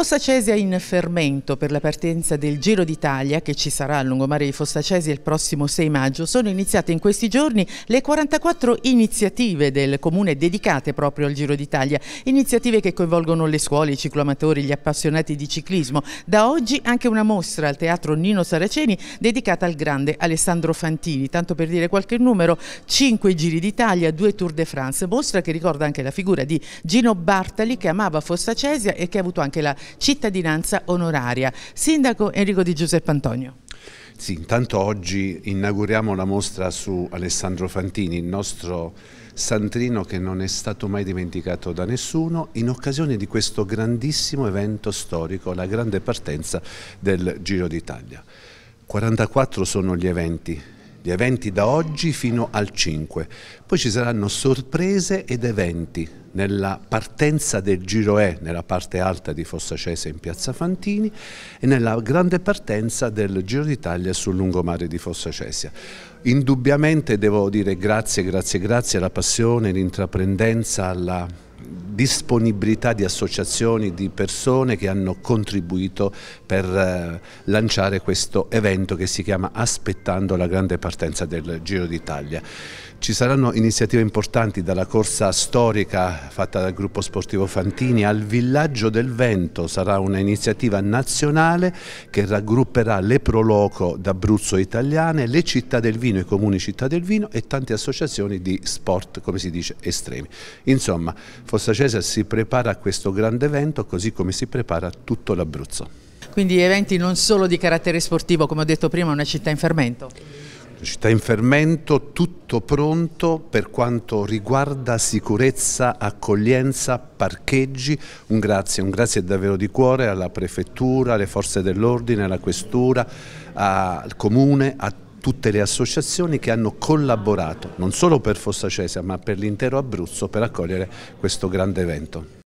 Fossa Cesia in fermento per la partenza del Giro d'Italia che ci sarà al lungomare di Fossa Cesia il prossimo 6 maggio. Sono iniziate in questi giorni le 44 iniziative del comune dedicate proprio al Giro d'Italia, iniziative che coinvolgono le scuole, i cicloamatori, gli appassionati di ciclismo. Da oggi anche una mostra al Teatro Nino Saraceni dedicata al grande Alessandro Fantini, tanto per dire qualche numero, 5 Giri d'Italia, 2 Tour de France, mostra che ricorda anche la figura di Gino Bartali che amava Fossa Cesia e che ha avuto anche la cittadinanza onoraria. Sindaco Enrico Di Giuseppe Antonio. Sì, intanto oggi inauguriamo la mostra su Alessandro Fantini, il nostro Santrino che non è stato mai dimenticato da nessuno, in occasione di questo grandissimo evento storico, la grande partenza del Giro d'Italia. 44 sono gli eventi, gli eventi da oggi fino al 5, poi ci saranno sorprese ed eventi nella partenza del Giro E nella parte alta di Fossa Fossacese in Piazza Fantini e nella grande partenza del Giro d'Italia sul lungomare di Fossa Cesia. Indubbiamente devo dire grazie, grazie, grazie alla passione, all'intraprendenza, alla disponibilità di associazioni, di persone che hanno contribuito per eh, lanciare questo evento che si chiama Aspettando la grande partenza del Giro d'Italia. Ci saranno iniziative importanti dalla corsa storica fatta dal gruppo sportivo Fantini al Villaggio del Vento, sarà un'iniziativa nazionale che raggrupperà le proloco d'Abruzzo italiane, le città del vino, i comuni città del vino e tante associazioni di sport, come si dice, estremi. Insomma, Fossa Cesar si prepara a questo grande evento così come si prepara tutto l'Abruzzo. Quindi eventi non solo di carattere sportivo, come ho detto prima, è una città in fermento città in fermento, tutto pronto per quanto riguarda sicurezza, accoglienza, parcheggi. Un grazie, un grazie davvero di cuore alla prefettura, alle forze dell'ordine, alla questura, al comune, a tutte le associazioni che hanno collaborato non solo per Fossa Fossacesa ma per l'intero Abruzzo per accogliere questo grande evento.